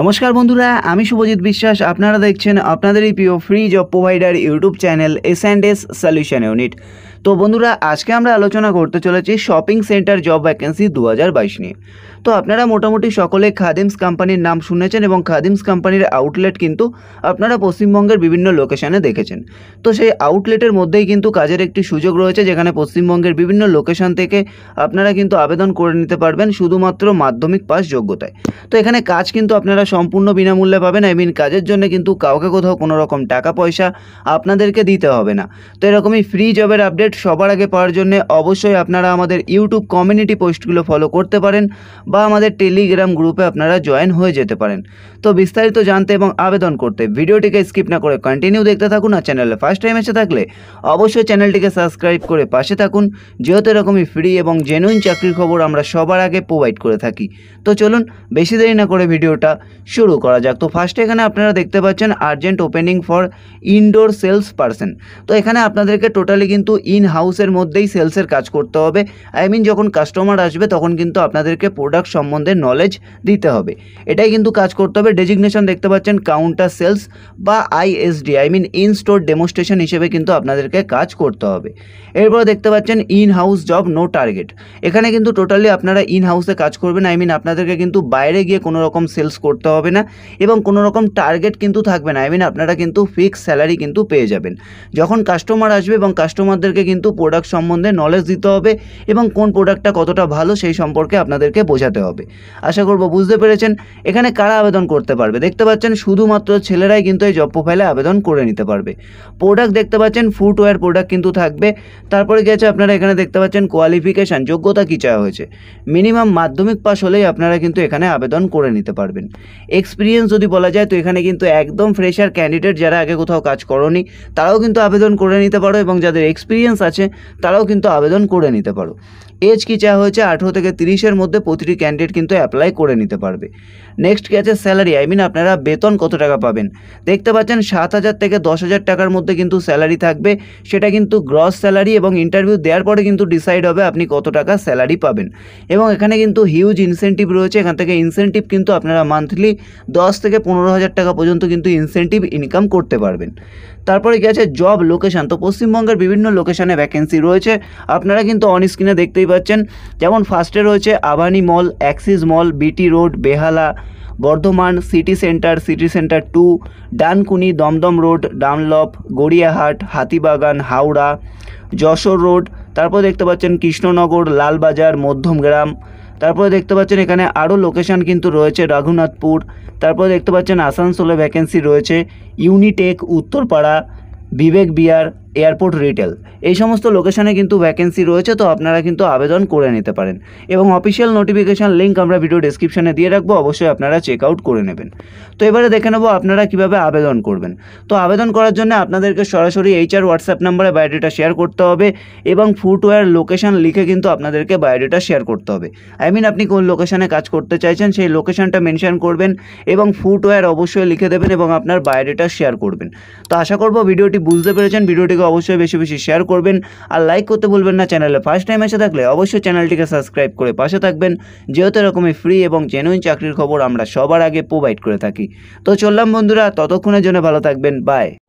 নমস্কার বন্ধুরা আমি শুভজিৎ বিশ্বাস আপনারা দেখছেন আপনাদেরই প্রিয় free job provider YouTube channel S and S solution unit তো বন্ধুরা আজকে আমরা আলোচনা করতে চলেছি শপিং সেন্টার জব ভ্যাকেন্সি দু নিয়ে তো আপনারা মোটামুটি সকলে খাদিমস কোম্পানির নাম শুনেছেন এবং খাদিমস কোম্পানির আউটলেট কিন্তু আপনারা পশ্চিমবঙ্গের বিভিন্ন লোকেশানে দেখেছেন তো সেই আউটলেটের মধ্যেই কিন্তু কাজের একটি সুযোগ রয়েছে যেখানে পশ্চিমবঙ্গের বিভিন্ন লোকেশান থেকে আপনারা কিন্তু আবেদন করে নিতে পারবেন শুধুমাত্র মাধ্যমিক পাস যোগ্যতায় তো এখানে কাজ কিন্তু আপনারা সম্পূর্ণ বিনামূল্যে পাবেন আই মিন কাজের জন্য কিন্তু কাউকে কোথাও কোনো রকম টাকা পয়সা আপনাদেরকে দিতে হবে না তো এরকমই ফ্রি জবের আপডেট সবার আগে পাওয়ার জন্য অবশ্যই আপনারা আমাদের ইউটিউব কমিউনিটি পোস্টগুলো ফলো করতে পারেন বা আমাদের টেলিগ্রাম গ্রুপে আপনারা জয়েন হয়ে যেতে পারেন তো বিস্তারিত জানতে এবং আবেদন করতে ভিডিওটিকে স্কিপ না করে কন্টিনিউ দেখতে থাকুন আর চ্যানেলে ফার্স্ট টাইম এসে থাকলে অবশ্যই চ্যানেলটিকে সাবস্ক্রাইব করে পাশে থাকুন যেহেতু এরকমই ফ্রি এবং জেনুইন চাকরির খবর আমরা সবার আগে প্রোভাইড করে থাকি তো চলুন বেশি দেরি না করে ভিডিওটা শুরু করা যাক তো ফার্স্টে এখানে আপনারা দেখতে পাচ্ছেন urgent opening for indoor sales person তো এখানে আপনাদেরকে টোটালি কিন্তু ইন হাউসের মধ্যেই সেলসের কাজ করতে হবে আই মিন যখন কাস্টমার আসবে তখন কিন্তু আপনাদেরকে প্রোডাক্ট সম্বন্ধে নলেজ দিতে হবে এটাই কিন্তু কাজ করতে হবে ডেজিগনেশন দেখতে পাচ্ছেন কাউন্টার সেলস বা ISD I mean in store demonstration হিসেবে কিন্তু আপনাদেরকে কাজ করতে হবে এরপর দেখতে পাচ্ছেন in house job no target এখানে কিন্তু টোটালি আপনারা ইন হাউসে কাজ করবেন আই মিন আপনাদেরকে কিন্তু বাইরে গিয়ে কোনো রকম সেলস করতে করতে হবে না এবং কোনো রকম টার্গেট কিন্তু থাকবে না আই মিন আপনারা কিন্তু ফিক্স স্যালারি কিন্তু পেয়ে যাবেন যখন কাস্টমার আসবে এবং কাস্টমারদেরকে কিন্তু প্রোডাক্ট সম্বন্ধে নলেজ দিতে হবে এবং কোন প্রোডাক্টটা কতটা ভালো সেই সম্পর্কে আপনাদেরকে বোঝাতে হবে আশা করব বুঝতে পেরেছেন এখানে কারা আবেদন করতে পারবে দেখতে পাচ্ছেন শুধুমাত্র ছেলেরাই কিন্তু এই জব প্রোফাইলে আবেদন করে নিতে পারবে প্রোডাক্ট দেখতে পাচ্ছেন ফুটওয়্যার প্রোডাক্ট কিন্তু থাকবে তারপরে গেছে আছে আপনারা এখানে দেখতে পাচ্ছেন কোয়ালিফিকেশান যোগ্যতা কী চাওয়া হয়েছে মিনিমাম মাধ্যমিক পাস হলেই আপনারা কিন্তু এখানে আবেদন করে নিতে পারবেন এক্সপিরিয়েন্স যদি বলা যায় তো এখানে কিন্তু একদম ফ্রেশার ক্যান্ডিডেট যারা আগে কোথাও কাজ করনি তারাও কিন্তু আবেদন করে নিতে পারো এবং যাদের এক্সপিরিয়েন্স আছে তারাও কিন্তু আবেদন করে নিতে পারো এজ কি চা হয়েছে আঠেরো থেকে তিরিশের মধ্যে প্রতিটি ক্যান্ডিডেট কিন্তু অ্যাপ্লাই করে নিতে পারবে নেক্সট কি আছে স্যালারি আই মিন আপনারা বেতন কত টাকা পাবেন দেখতে পাচ্ছেন সাত হাজার থেকে দশ হাজার টাকার মধ্যে কিন্তু স্যালারি থাকবে সেটা কিন্তু গ্রস স্যালারি এবং ইন্টারভিউ দেওয়ার পরে কিন্তু ডিসাইড হবে আপনি কত টাকা স্যালারি পাবেন এবং এখানে কিন্তু হিউজ ইনসেন্টিভ রয়েছে এখান থেকে ইনসেন্টিভ কিন্তু আপনারা মান্থলি মান্থলি দশ থেকে পনেরো হাজার টাকা পর্যন্ত কিন্তু ইনসেন্টিভ ইনকাম করতে পারবেন তারপরে গেছে জব লোকেশান তো পশ্চিমবঙ্গের বিভিন্ন লোকেশানে ভ্যাকেন্সি রয়েছে আপনারা কিন্তু অন স্ক্রিনে দেখতেই পাচ্ছেন যেমন ফার্স্টে রয়েছে আভানি মল Axis mall BT road Behala Bardhaman city centre city centre to Dankuni Dum Dum road Dunlop Gariahat Hatibagan Howrah Jessore road তারপর দেখতে পাচ্ছেন কৃষ্ণনগর লালবাজার মধ্যমগ্রাম তারপরে দেখতে পাচ্ছেন এখানে আরও লোকেশান কিন্তু রয়েছে রঘুনাথপুর তারপরে দেখতে পাচ্ছেন আসানসোলে ভ্যাকেন্সি রয়েছে Unitech Uttarpara Vivek Vihar airport retail এই সমস্ত লোকেশনে কিন্তু ভ্যাকেন্সি রয়েছে তো আপনারা কিন্তু আবেদন করে নিতে পারেন এবং অফিসিয়াল নোটিফিকেশান লিঙ্ক আমরা ভিডিও ডিসক্রিপশানে দিয়ে রাখবো অবশ্যই আপনারা চেক আউট করে নেবেন তো এবারে দেখে নেবো আপনারা কিভাবে আবেদন করবেন তো আবেদন করার জন্য আপনাদেরকে সরাসরি এইচআর হোয়াটসঅ্যাপ নাম্বারে বায়োডেটা শেয়ার করতে হবে এবং ফুটওয়্যার লোকেশান লিখে কিন্তু আপনাদেরকে বায়োডেটা শেয়ার করতে হবে আই মিন আপনি কোন লোকেশানে কাজ করতে চাইছেন সেই লোকেশানটা মেনশন করবেন এবং ফুটওয়্যার অবশ্যই লিখে দেবেন এবং আপনার বায়োডেটা শেয়ার করবেন তো আশা করব ভিডিওটি বুঝতে পেরেছেন ভিডিওটিকে অবশ্যই বেশি বেশি শেয়ার করবেন আর লাইক করতে ভুলবেন না চ্যানেলে ফার্স্ট টাইম এসে থাকলে অবশ্যই চ্যানেলটিকে সাবস্ক্রাইব করে পাশে থাকবেন যেহেতু এরকমই ফ্রি এবং জেনুইন চাকরির খবর আমরা সবার আগে প্রোভাইড করে থাকি তো চললাম বন্ধুরা ততক্ষণের জন্য ভালো থাকবেন বাই